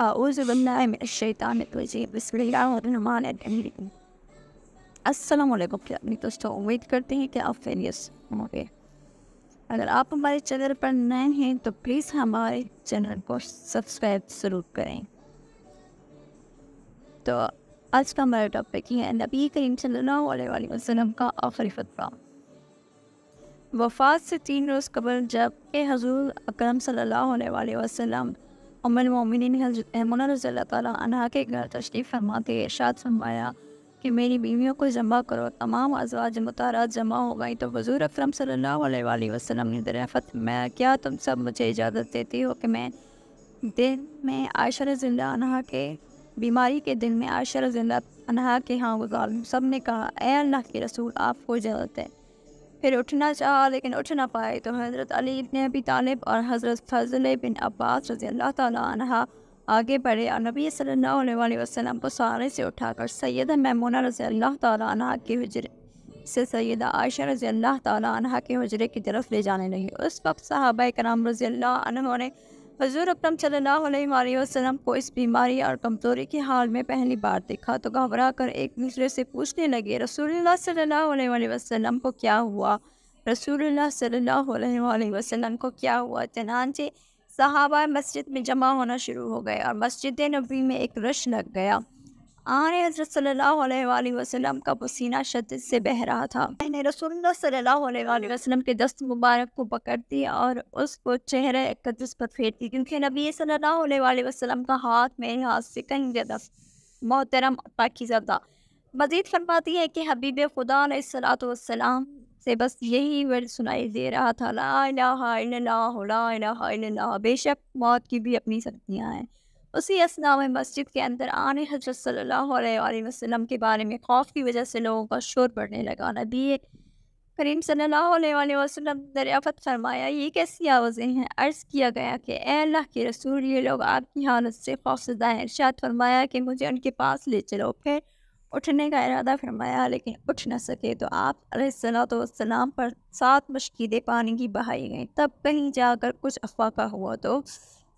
أعوذ بالله من अस्सलाम वालेकुम अपने दोस्तों उम्मीद करते हैं कि आप फेरियस होंगे अगर आप हमारे चैनल पर नए हैं तो प्लीज़ हमारे चैनल को सब्सक्राइब ज़रूर करें तो आज का हमारा टॉपिक ये है नबी करीम वसल्लम का आखिरी फतवा वफात से तीन रोज़ कबल जब के हजूर अकरम सल्लल्लाहु अलैहि वसल्लम अमलमिन के घर तशरीफ़ फरमाते इर्शाद फरमाया कि मेरी बीवियों को जमा करो तमाम अजवाज मुतारा जमा हो गई तो हजूर अक्रम सल्ला वसलम ने दरियाफत मैं क्या तुम सब मुझे इजाज़त देती हो कि मैं दिन में आयशा रज़िल्ला अनहा के बीमारी के दिन में आयशा रज़िल्ला अनहा के हाँ गुजार सब ने कहा ए अल्लाह के रसूल आपको इजाज़त है फिर उठना चाहा लेकिन उठ ना पाए तो हज़रत अली बिन अबी तालिब और हज़रत फजल बिन अब्बास रजी अल्लाह तह आगे बढ़े और नबी सल्ला वसलम को सहारे से उठाकर सैद मैमूना रजी अल्लाह तह के हजरे से सैद आयशा रजी अल्लाह तह के हजरे की तरफ ले जाने लगे उस वक्त साहब कराम रजी अल्लाह ने हजूर अक्रम सल्लाम को इस बीमारी और कमज़ोरी के हाल में पहली बार देखा तो घबरा कर एक दूसरे से पूछने लगे रसूल सल्लल्लाहु को क्या हुआ रसूलुल्लाह सल्लल्लाहु अलैहि वसल्लम को क्या हुआ चनानचे सहाबा मस्जिद में जमा होना शुरू हो गए और मस्जिद नबी में एक रश लग गया आने हज़रत सल्ला वसलम का पसीना शदत से बह रहा था मैंने रसोल्ला सल्लल्लाहु वसलम के दस्त मुबारक को पकड़ती और उसको चेहरे इकदस पर फेरती क्योंकि नबी सल्ला वसलम का हाथ मेरे हाथ से कहीं ज़्यादा मोहतरम पाकिजा था मज़ीद फरमाती है कि हबीब खुदा वसलाम से बस यही वर्ड सुनाई दे रहा था ला बेशक मौत की भी अपनी सख्तियाँ हैं उसी में मस्जिद के अंदर आने हजरत सल्लल्लाहु अलैहि वसल्लम के बारे में खौफ की वजह से लोगों का शोर बढ़ने लगा नबी करीम सल्लल्लाहु अलैहि वसल्लम दरियाफत फरमाया ये कैसी आवाज़ें हैं अर्ज़ किया गया कि अल्लाह के रसूल ये लोग आपकी हालत से खौफजदा हैं इर्शाद फरमाया कि मुझे उनके पास ले चलो फिर उठने का इरादा फरमाया लेकिन उठ न सके तो आप सलाम पर सात मशकीदे पानी की बहाई गई तब कहीं जाकर कुछ अफवाका हुआ तो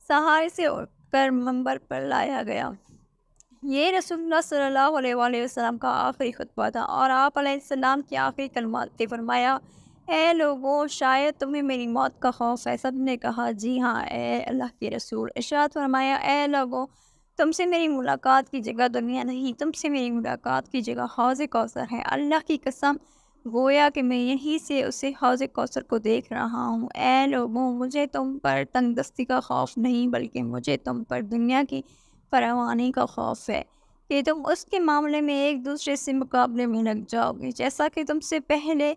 सहारे से पर मंबर पर लाया गया ये रसूल सल्लल्लाहु अलैहि वसल्लम का आखिरी खुतबा था और आप सलाम की आखिरी कलमाते फरमाया ए लोगों शायद तुम्हें मेरी मौत का खौफ है सब ने कहा जी हाँ ए अल्लाह के रसूल इशात फरमाया ए लोगों तुमसे मेरी मुलाकात की जगह दुनिया नहीं तुमसे मेरी मुलाकात की जगह हौज कौसर है अल्लाह की कसम गोया कि मैं यहीं से उसे हौज कौसर को देख रहा हूँ ए लोगों मुझे तुम पर तंगदस्ती का खौफ नहीं बल्कि मुझे तुम पर दुनिया की परवानी का खौफ है कि तुम उसके मामले में एक दूसरे से मुकाबले में लग जाओगे जैसा कि तुमसे पहले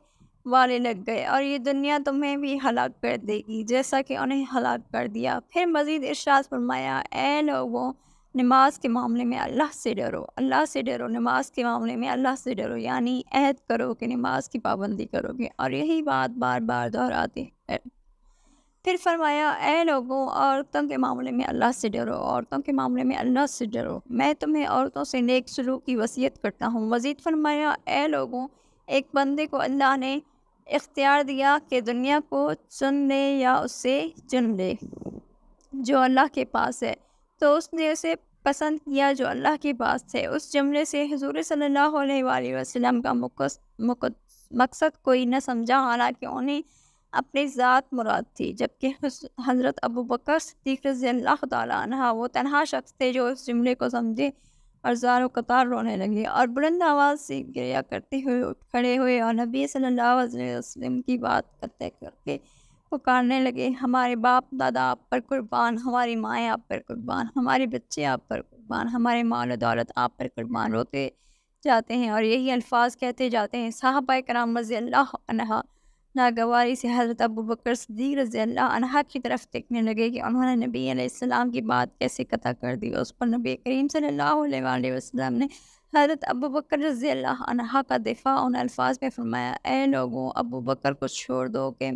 वाले लग गए और ये दुनिया तुम्हें भी हलाक कर देगी जैसा कि उन्हें हलाक कर दिया फिर मज़ीद इर्शाद फरमाया ए लोगों नमाज के मामले में अल्लाह से डरो अल्लाह से डरो नमाज के मामले में अल्लाह से डरो यानी अहद करो कि नमाज की पाबंदी करोगे और यही बात बार बार दोहराते हैं फिर फरमाया ए लोगों औरतों के मामले में अल्लाह से डरो औरतों के मामले में अल्लाह से डरो मैं तुम्हें औरतों से नेक सलूक की वसीयत करता हूँ मज़ीद फरमाया ए लोगों एक बंदे को अल्लाह ने इख्तियार दिया कि दुनिया को चुन ले या उसे चुन ले जो अल्लाह के पास है तो उसने उसे पसंद किया जो अल्लाह के पास थे उस जुमले से हजूर सल्ला वसलम का मुकस, मुकद, मकसद कोई न समझा हालांकि उन्हें अपनी ज़ात मुराद थी जबकि हज़रत अबू बकर सिद्दीक वो तनहा शख्स थे जो उस जुमले को समझे और जारो कतार रोने लगे और बुलंद आवाज़ से गिरया करते हुए उठ खड़े हुए और नबी सल्लल्लाहु की बात करते करके पुकारने लगे हमारे बाप दादा आप पर कुर्बान हमारी माएँ आप पर कुर्बान हमारे बच्चे आप पर कुर्बान हमारे माल दौलत आप पर कुर्बान रोते जाते हैं और यही अल्फाज कहते जाते हैं साहबा कराम रज़ी अल्लाह नागवारी से हज़रत अबू बकर सदीक रज़ी अल्लाह की तरफ देखने लगे कि उन्होंने नबी आसमाम की बात कैसे कथा कर दी उस पर नबी करीम सल्ला वसलम ने हज़रत अबू बकर रज़ी अल्लाह का दिफा उन अल्फाज में फरमाया ए लोगों अबू बकर को छोड़ दो के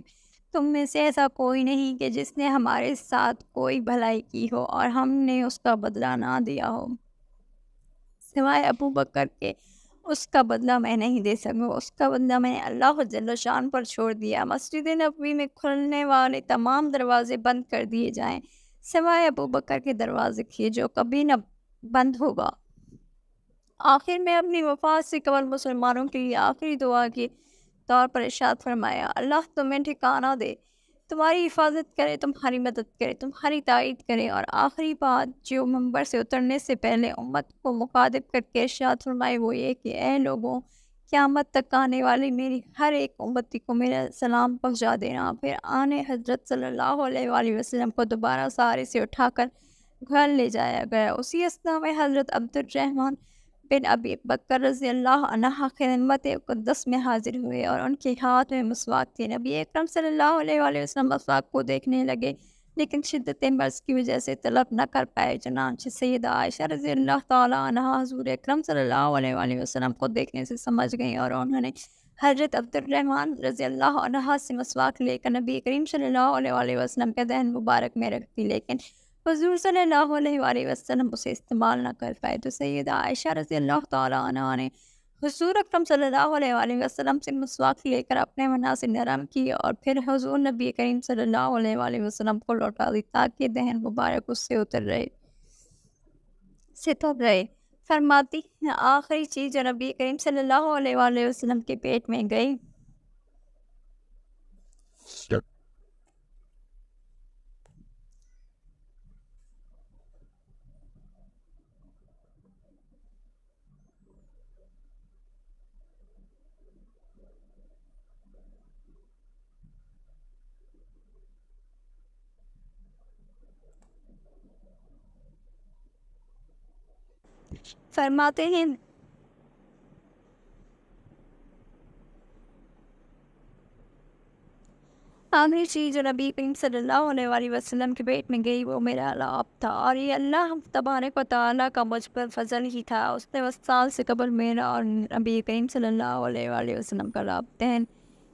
तुम में से ऐसा कोई नहीं कि जिसने हमारे साथ कोई भलाई की हो और हमने उसका बदला ना दिया हो सिवाय अबू बकर के उसका बदला मैं नहीं दे सकूँ उसका बदला मैंने अल्लाह शान पर छोड़ दिया मस्जिद नबी में खुलने वाले तमाम दरवाज़े बंद कर दिए जाएं सिवाय अबू बकर के दरवाज़े किए जो कभी न बंद होगा आखिर में अपनी वफात से कबल मुसलमानों के लिए आखिरी दुआ की तौर पर इशाद फरमाया अल्लाह तुम्हें ठिकाना दे तुम्हारी हिफाजत करे तुम्हारी मदद करे तुम्हारी तायद करे और आखिरी बात जो मंबर से उतरने से पहले उम्मत को मुखातब करके इशाद फरमाए वो ये कि ए लोगों क़्यामत तक आने वाली मेरी हर एक उम्मती को मेरा सलाम पहुँचा देना फिर आने हजरत सल्लल्लाहु अलैहि वसल्लम को दोबारा सहारे से उठाकर घर ले जाया गया उसी असना में हज़रत अब्दुलरहमान बिन अबी बकर रज़ी अल्लाह खिदमत मुकदस में हाज़िर हुए और उनके हाथ में मसवाक थे नबी अक्रम सल्हसम मसवाक को देखने लगे लेकिन शिद्दत मर्ज़ की वजह से तलब न कर पाए जनानश सैद आयशा रज़ी अल्लाह तजूर अक्रम सल्हसम को देखने से समझ गई और उन्होंने हजरत अब्दुलरहमान रज़ी अल्लाह से मसवाक लेकर नबी करीम सल्लल्लाहु वसलम के दहन मुबारक में रख दी लेकिन हजूर सल्ला वसलम उसे इस्तेमाल ना कर पाए तो सैद आयशा रसी अल्लाह तला ने हजूर अक्रम सल्ला वसलम से मसवाक लेकर अपने मना से नरम की और फिर हजूर नबी करीम सल्ला वसलम को लौटा दी ताकि दहन मुबारक उससे उतर रहे से तब तो रहे फरमाती आखिरी चीज़ जो नबी करीम अलैहि वसल्लम के पेट में गई फरमाते हैं आखिरी चीज़ जो नबी करीम सल्लल्लाहु अलैहि वसल्लम के पेट में गई वो मेरा अलाप था और ये अल्लाह तबारक व का मुझ पर फजल ही था उसने वस साल से कबल मेरा और नबी करीम सल्लल्लाहु अलैहि वसल्लम का रबतन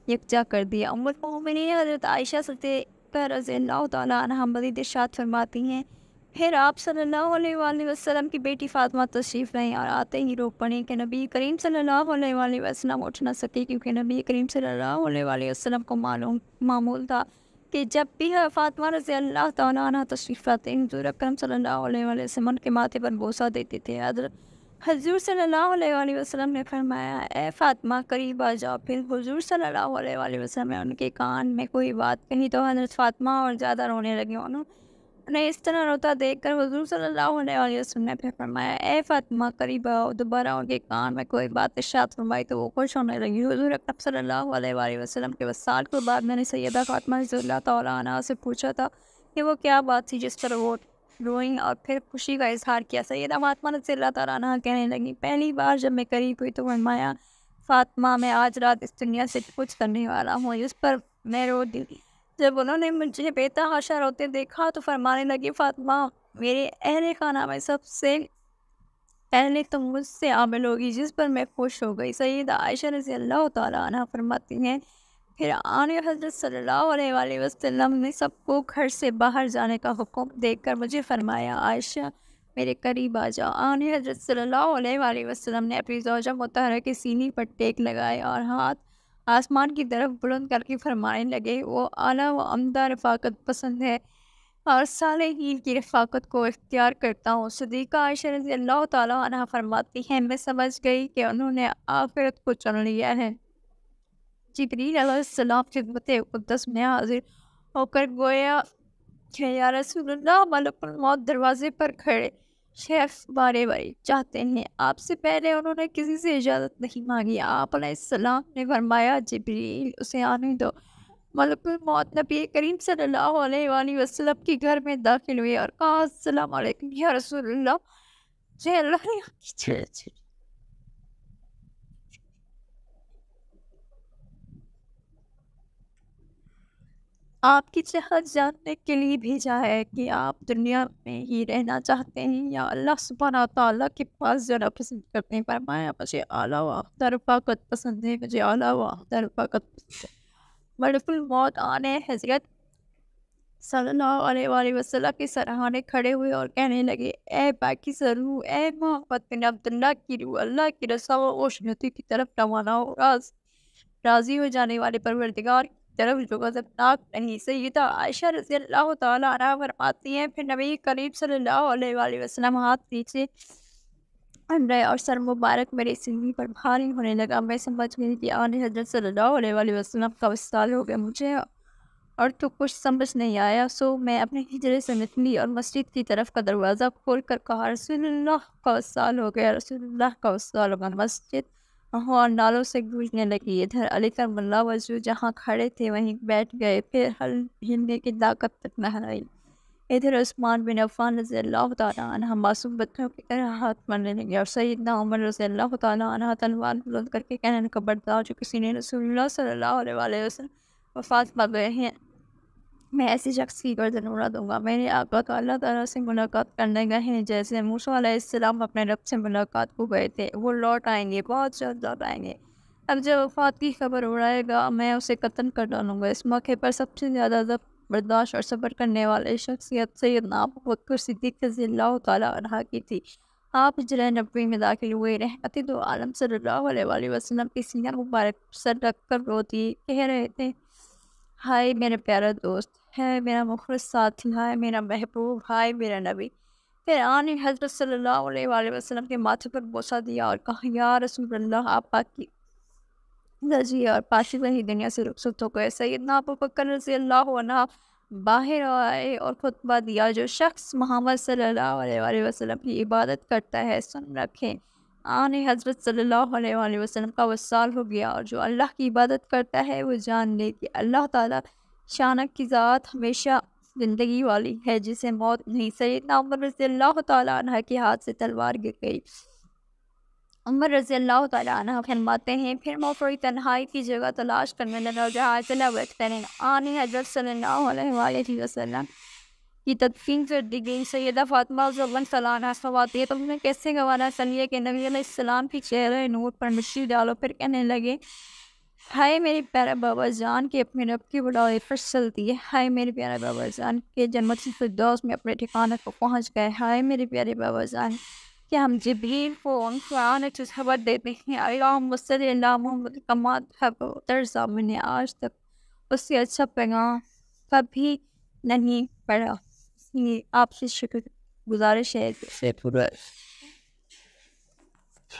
यकजा कर दिया उम्र मोमिन हज़रत आयशा सदे रज़ी अल्लाह तला मजीद फरमाती हैं फिर आप सल्लल्लाहु की बेटी फ़ातिमा तशरीफ़ नहीं और आते ही रो पड़े कि नबी करीम सल्लल्लाहु अलैहि उठ ना सके क्योंकि नबी करीम सल्लल्लाहु वसलम को मालूम मामूल था कि जब भी फातमा रज़ी अल्लाह तला तशरीफ़ आते हैं हजूर अक्रम वसल्लम के माथे पर बोसा देते थे हजूर सल्ला वसलम ने फरमाया ए फातमा करीब आ जाओ फिर हजूर सल्ला वसम ने उनके कान में कोई बात कही तो हजरत फातमा और ज़्यादा रोने लगे उन्होंने उन्हें इस तरह रोता देख कर हजूर सल्लल्लाहु ने फिर फरमाया ए फातिमा करीब आओ दोबारा उनके कान में कोई बात इशात फरमाई तो वो खुश होने लगी हजूर अकब सल्ला वसलम के वसाल के बाद मैंने सैदा फातमा रजील्ला तौलाना से पूछा था कि वो क्या बात थी जिस पर वो रोइंग और फिर खुशी का इजहार किया सैदा महात्मा रजील्ला तौलाना कहने लगी पहली बार जब मैं करीब हुई तो फरमाया फातमा मैं आज रात इस दुनिया से कुछ करने वाला हूँ इस पर मैं रो दी जब उन्होंने मुझे बेतहाशा रोते देखा तो फरमाने लगी फातमा मेरे अहल खाना में सबसे पहले तो मुझसे आमिल होगी जिस पर मैं खुश हो गई सईद आयशा रजी अल्लाह तला फरमाती हैं फिर आने हजरत सल्लल्लाहु अलैहि वसल्लम ने सबको घर से बाहर जाने का हुक्म देकर मुझे फरमाया आयशा मेरे करीब आ जाओ आने हजरत सल्लल्लाहु अलैहि वसल्लम ने अपनी जोजा मतहरा के सीनी पर टेक लगाए और हाथ आसमान की तरफ बुलंद करके फरमाने लगे वो आला व अमदा रफाकत पसंद है और साल हील की रफाकत को इख्तियार करता हूँ सदीक़ा आयशा रजी अल्लाह तह फरमाती हैं मैं समझ गई कि उन्होंने आखिरत को चुन लिया है जबरीसम खिदमत मुकदस में हाजिर होकर गोया या रसूल मौत दरवाज़े पर खड़े शेफ बारे बारे चाहते हैं आपसे पहले उन्होंने किसी से इजाज़त नहीं मांगी आप सलाम ने फरमाया जबरी उसे आने दो मलक मतलब मौत नबी करीम सल्लल्लाहु अलैहि वसल्लम के घर में दाखिल हुए और कहा अस्सलाम वालेकुम या आपकी चाहत जानने के लिए भेजा है कि आप दुनिया में ही रहना चाहते हैं या अल्लाह सुबह तला के पास जाना पसंद करते हैं फरमाया मुझे आला आफ्तर रफाकत पसंद है मुझे आला आफ्तर रफाकत मलफुल मौत आने हजरत सल्ला वसल्लम के सराहाने खड़े हुए और कहने लगे ए बाकी सरू ए मोहम्मद बिन अब्दुल्ला की रू अल्लाह की रसा व की तरफ रवाना हो राज राज़ी हो जाने वाले परवरदिगार तरफ गज़बनाक नहीं सैदा आयशा रजी अल्लाह तह फरमाती हैं फिर नबी करीब सल्लल्लाहु अलैहि हाथ नीचे और सर मुबारक मेरी सिंगी पर भारी होने लगा मैं समझ गई कि आने हजरत सल्लल्लाहु का विस्तार हो गया मुझे और तो कुछ समझ नहीं आया सो मैं अपने हिजरे से निकली और मस्जिद की तरफ का दरवाज़ा खोल कर कहा रसोल्ला का वसाल हो गया रसोल्ला का वसाल हो गया मस्जिद और हाँ, नालों से गूंजने लगी इधर अली का मुला वजू जहाँ खड़े थे वहीं बैठ गए फिर हल हिलने की ताकत तक न इधर उस्मान बिन अफान रजी अल्लाह तह मासूम बच्चों की तरह हाथ मरने लगे और सईदना उमर रजी अल्लाह तह तलवार बुलंद करके कहने का बरदार जो किसी ने रसूल सल्ला वसलम वफात पा गए हैं मैं ऐसे शख्स की गर्दन उड़ा दूंगा मेरे आका तो अल्लाह तला से मुलाकात करने गए हैं जैसे मूसम अपने रब से मुलाकात को गए थे वो लौट आएंगे बहुत जल्द लौट आएंगे अब जब वफात की खबर उड़ाएगा मैं उसे कतल कर डालूंगा इस मौके पर सबसे ज़्यादा जब बर्दाश्त और सब्र करने वाले शख्सियत सैद नाबकर सिद्दीक रजील्ला की थी आप जरा नब्बी में दाखिल हुए रहती तो आलम सल्ला वसलम की सीना मुबारक सर रख कर रोती कह रहे थे हाय मेरे प्यारा दोस्त है मेरा मुखर साथी है मेरा महबूब है मेरा नबी फिर आने हज़रत सल्ला वसलम के माथे पर बोसा दिया और कहा यार रसूल आप की रजी और पाशी ही दुनिया से रुखसत हो गए सैदना आप बकर रजी अल्लाह बाहर आए और खुतबा दिया जो शख्स मोहम्मद सल्लल्लाहु अलैहि वसल्लम की इबादत करता है सुन रखें आन हजरत सल्लल्लाहु अलैहि वसल्लम का वसाल हो गया और जो अल्लाह की इबादत करता है वो जान ले कि अल्लाह ताला शानक की ज़ात हमेशा ज़िंदगी वाली है जिसे मौत नहीं सही ना उमर रज़ी अल्लाह तह के हाथ से तलवार गिर गई उमर रज़ी अल्लाह तह फरमाते हैं फिर मौफरी तन्हाई की जगह तलाश करने लगा जहाँ आने हजरत सल्ला वसलम की तदफीन कर दी गई सैदा फातमा जबन सलाना सवाती है तो हमने कैसे गवाना सलिए के नबी सलाम के चेहरे नूर पर मिश्री डालो फिर कहने लगे हाय मेरे प्यारा बाबा जान के अपने रब की बुलाई पर चलती है हाय मेरे प्यारे बाबा जान के जन्मत फिरदौस में अपने ठिकाने को पहुंच गए हाय मेरे प्यारे बाबा जान कि हम जबीर को खबर देते हैं अल्लाह आज तक उससे अच्छा पैगाम कभी नहीं पढ़ा ये आपसे शुक्र गुजारिश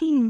है